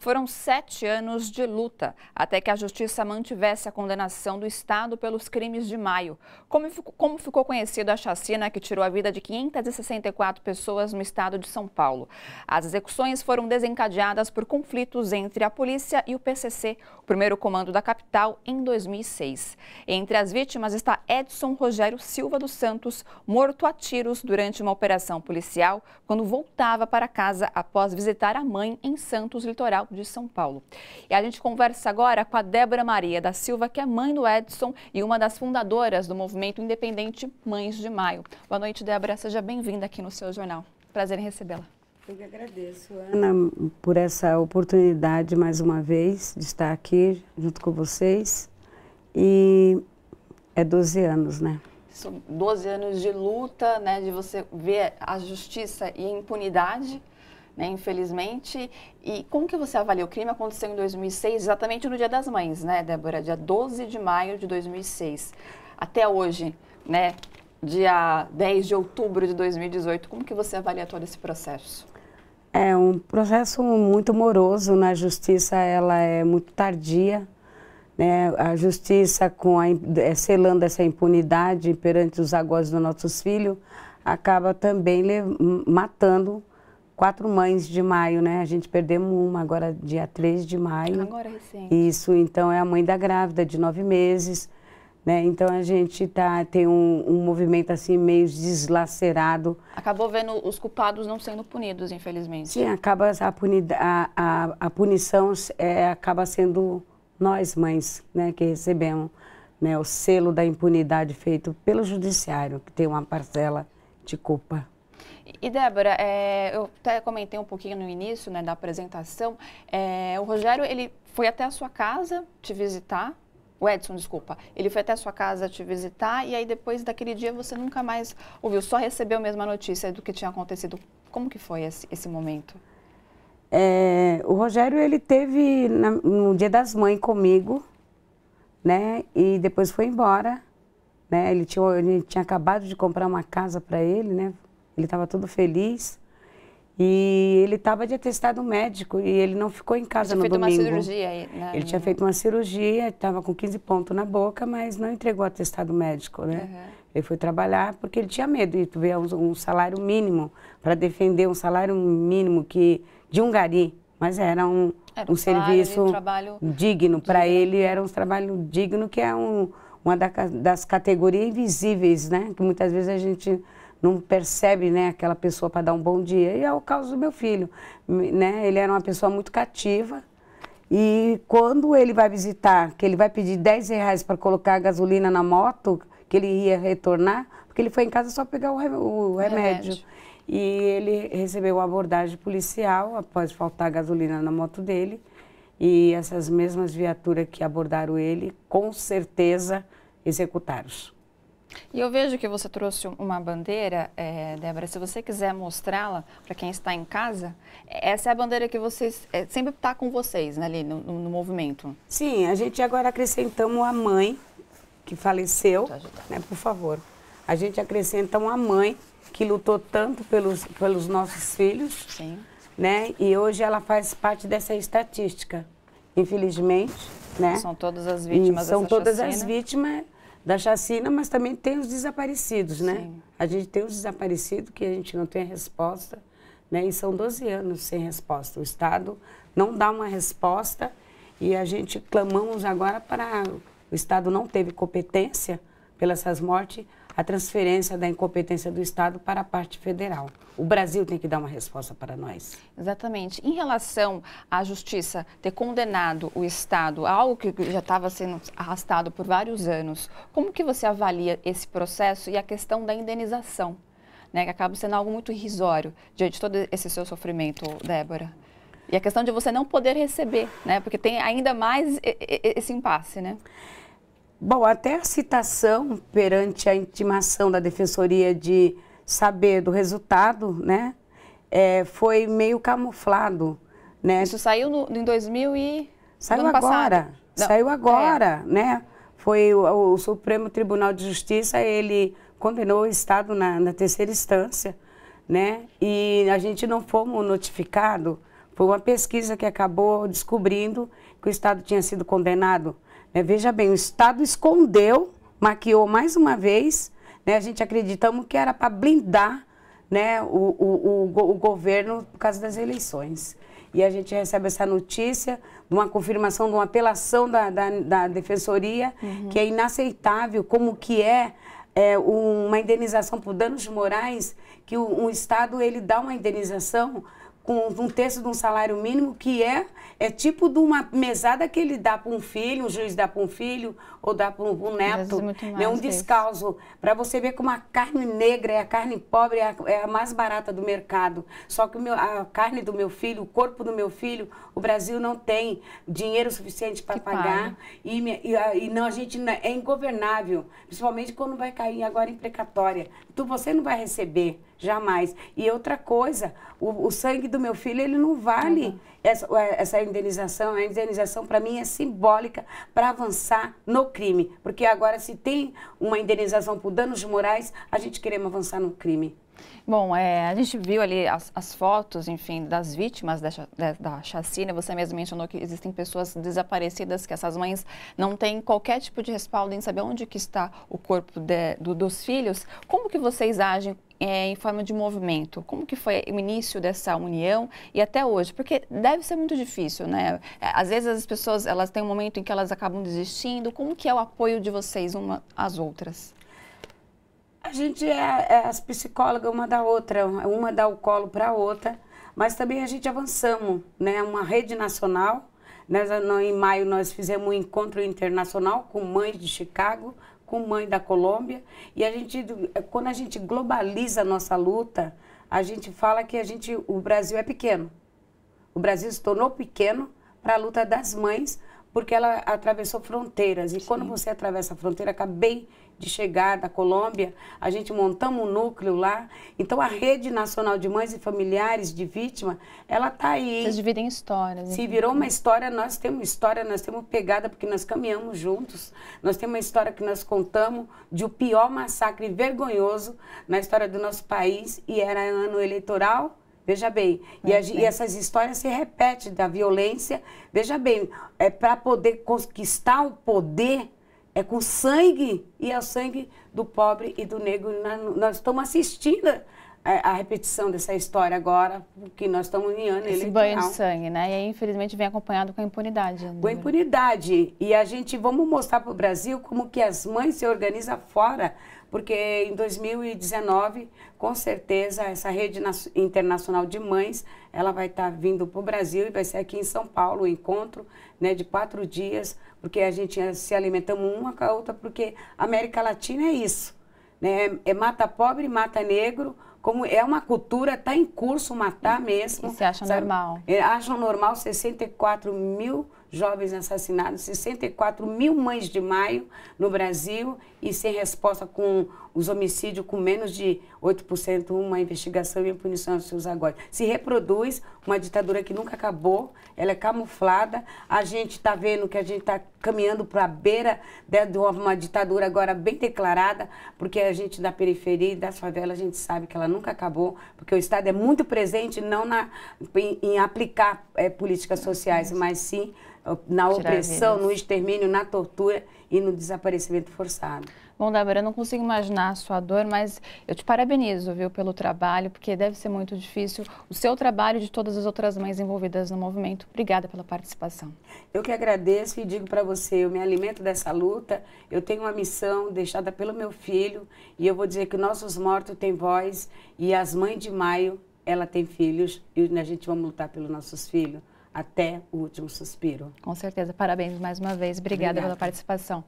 Foram sete anos de luta até que a justiça mantivesse a condenação do Estado pelos crimes de maio. Como, como ficou conhecida a chacina que tirou a vida de 564 pessoas no estado de São Paulo? As execuções foram desencadeadas por conflitos entre a polícia e o PCC, o primeiro comando da capital, em 2006. Entre as vítimas está Edson Rogério Silva dos Santos, morto a tiros durante uma operação policial quando voltava para casa após visitar a mãe em Santos Litoral de São Paulo. E a gente conversa agora com a Débora Maria da Silva, que é mãe do Edson e uma das fundadoras do movimento independente Mães de Maio. Boa noite, Débora. Seja bem-vinda aqui no seu jornal. Prazer em recebê-la. Eu que agradeço, Ana, por essa oportunidade mais uma vez de estar aqui junto com vocês. E é 12 anos, né? São 12 anos de luta, né, de você ver a justiça e a impunidade né, infelizmente. E como que você avalia o crime aconteceu em 2006, exatamente no Dia das Mães, né, Débora? Dia 12 de maio de 2006. Até hoje, né, dia 10 de outubro de 2018, como que você avalia todo esse processo? É um processo muito moroso na né? justiça, ela é muito tardia. Né? A justiça, com a, é, selando essa impunidade perante os agores dos nossos filhos, acaba também matando quatro mães de maio, né? A gente perdemos uma agora dia 3 de maio. Agora é recente. Isso, então é a mãe da grávida de nove meses, né? Então a gente tá tem um, um movimento assim meio deslacerado. Acabou vendo os culpados não sendo punidos, infelizmente. Sim, acaba a, punida, a, a, a punição é, acaba sendo nós mães, né? Que recebemos né, o selo da impunidade feito pelo judiciário, que tem uma parcela de culpa. E Débora, é, eu até comentei um pouquinho no início né, da apresentação, é, o Rogério ele foi até a sua casa te visitar, o Edson, desculpa, ele foi até a sua casa te visitar e aí depois daquele dia você nunca mais ouviu, só recebeu mesmo a notícia do que tinha acontecido. Como que foi esse, esse momento? É, o Rogério ele teve na, no Dia das Mães comigo, né? E depois foi embora, né? Ele tinha, ele tinha acabado de comprar uma casa para ele, né? Ele estava todo feliz. E ele estava de atestado médico e ele não ficou em casa no domingo. Ele tinha feito uma cirurgia né? Ele tinha feito uma cirurgia, estava com 15 pontos na boca, mas não entregou atestado médico, né? Uhum. Ele foi trabalhar porque ele tinha medo de ver um, um salário mínimo para defender um salário mínimo que de um gari, mas era um, era um, um serviço um digno para ele, era um trabalho digno que é um, uma da, das categorias invisíveis, né? Que muitas vezes a gente não percebe né, aquela pessoa para dar um bom dia. E é o caso do meu filho. Né? Ele era uma pessoa muito cativa. E quando ele vai visitar, que ele vai pedir 10 reais para colocar a gasolina na moto, que ele ia retornar, porque ele foi em casa só pegar o, re o remédio. remédio. E ele recebeu uma abordagem policial após faltar gasolina na moto dele. E essas mesmas viaturas que abordaram ele, com certeza executaram. -se. E eu vejo que você trouxe uma bandeira, é, Débora, se você quiser mostrá-la para quem está em casa, essa é a bandeira que vocês é, sempre está com vocês né, ali no, no, movimento. Sim, a gente agora acrescentamos a mãe que faleceu, né, por favor. A gente acrescenta uma mãe que lutou tanto pelos, pelos nossos filhos, Sim. né? E hoje ela faz parte dessa estatística, infelizmente, né? São todas as vítimas. E são todas chacina. as vítimas da chacina, mas também tem os desaparecidos, né? Sim. A gente tem os desaparecidos que a gente não tem resposta, né? E são 12 anos sem resposta. O Estado não dá uma resposta e a gente clamamos agora para o Estado não teve competência pelas essas mortes a transferência da incompetência do Estado para a parte federal. O Brasil tem que dar uma resposta para nós. Exatamente. Em relação à justiça ter condenado o Estado a algo que já estava sendo arrastado por vários anos, como que você avalia esse processo e a questão da indenização, né, que acaba sendo algo muito irrisório diante de todo esse seu sofrimento, Débora? E a questão de você não poder receber, né? Porque tem ainda mais esse impasse, né? Bom, até a citação perante a intimação da defensoria de saber do resultado, né, é, foi meio camuflado, né? Isso saiu no, em 2000 e saiu agora, saiu é. agora, é. né? Foi o, o, Supremo Tribunal de Justiça ele condenou o Estado na, na terceira instância, né? E a gente não fomos notificado. Foi uma pesquisa que acabou descobrindo que o Estado tinha sido condenado né? Veja bem, o Estado escondeu, maquiou mais uma vez, né? a gente acreditamos que era para blindar né, o, o, o, o governo por causa das eleições e a gente recebe essa notícia de uma confirmação, de uma apelação da, da, da defensoria, uhum. que é inaceitável como que é, é uma indenização por danos morais, que o, um Estado ele dá uma indenização com um terço de um salário mínimo, que é, é tipo de uma mesada que ele dá para um filho, um juiz dá para um filho, ou dá para um, neto. É né? um descalço. Para você ver como a carne negra, é a carne pobre, é a, é a, mais barata do mercado. Só que meu, a carne do meu filho, o corpo do meu filho, o Brasil não tem dinheiro suficiente para pagar. E, e, e, não, a gente é ingovernável, principalmente quando vai cair agora em precatória. Tu, você não vai receber jamais. E outra coisa, o, o sangue do meu filho, ele não vale uhum. essa, é, essa, indenização. A indenização, para mim, é simbólica para avançar no crime. Porque agora, se tem uma indenização por danos morais, a gente queremos avançar no crime. Bom, é, a gente viu ali as, as, fotos, enfim, das vítimas da, da, da chacina. Você mesmo mencionou que existem pessoas desaparecidas, que essas mães não têm qualquer tipo de respaldo em saber onde que está o corpo de, do, dos filhos. Como que vocês agem é, em forma de movimento? Como que foi o início dessa união e até hoje? Porque deve ser muito difícil, né? É, às vezes as pessoas elas têm um momento em que elas acabam desistindo. Como que é o apoio de vocês uma às outras? A gente é, é as psicólogas uma da outra, uma dá o colo para a outra, mas também a gente avançamos, né? Uma rede nacional né? nós, em maio nós fizemos um encontro internacional com mães de Chicago, com mãe da Colômbia. E a gente, quando a gente globaliza a nossa luta, a gente fala que a gente, o Brasil é pequeno. O Brasil se tornou pequeno para a luta das mães, porque ela atravessou fronteiras. E Sim. quando você atravessa a fronteira, acabei de chegar da Colômbia, a gente montamos um núcleo lá. Então a rede nacional de mães e familiares de vítima, ela está aí. Vocês dividem histórias. Se virou uma história, nós temos história, nós temos pegada porque nós caminhamos juntos. Nós temos uma história que nós contamos de o um pior massacre vergonhoso na história do nosso país e era ano eleitoral. Veja bem, e, a, e, essas histórias se repetem da violência. Veja bem, é para poder conquistar o poder é com sangue, e é o sangue do pobre e do negro. Nós, estamos assistindo é, a, repetição dessa história agora, porque nós estamos em ano Esse eleitoral. banho de sangue, né? E aí, infelizmente, vem acompanhado com a impunidade. Né? Com a impunidade. E a gente, vamos mostrar para o Brasil como que as mães se organizam fora porque em 2019, com certeza, essa rede internacional de mães, ela vai estar tá vindo para o Brasil e vai ser aqui em São Paulo o encontro né, de quatro dias, porque a gente eh, se alimentamos uma com a outra, porque a América Latina é isso. Né? É mata pobre, mata negro, como é uma cultura, está em curso matar mesmo. E se acha sabe? normal. É, Acham normal 64 mil jovens assassinados, 64 mil mães de maio no Brasil e sem resposta com os homicídios com menos de 8%, uma investigação e punição aos seus agora. Se reproduz uma ditadura que nunca acabou, ela é camuflada. A gente está vendo que a gente está caminhando para a beira de uma ditadura agora bem declarada, porque a gente da periferia e das favelas, a gente sabe que ela nunca acabou, porque o Estado é muito presente não na, em, em aplicar é, políticas sociais, mas sim na opressão, no extermínio, na tortura e no desaparecimento forçado. Bom, Débora, eu não consigo imaginar a sua dor, mas eu te parabenizo, viu, pelo trabalho, porque deve ser muito difícil o seu trabalho e de todas as outras mães envolvidas no movimento. Obrigada pela participação. Eu que agradeço e digo para você, eu me alimento dessa luta, eu tenho uma missão deixada pelo meu filho e eu vou dizer que nossos mortos têm voz e as mães de maio, ela tem filhos e a gente vai lutar pelos nossos filhos até o último suspiro. Com certeza. Parabéns mais uma vez. Obrigada, Obrigada. pela participação.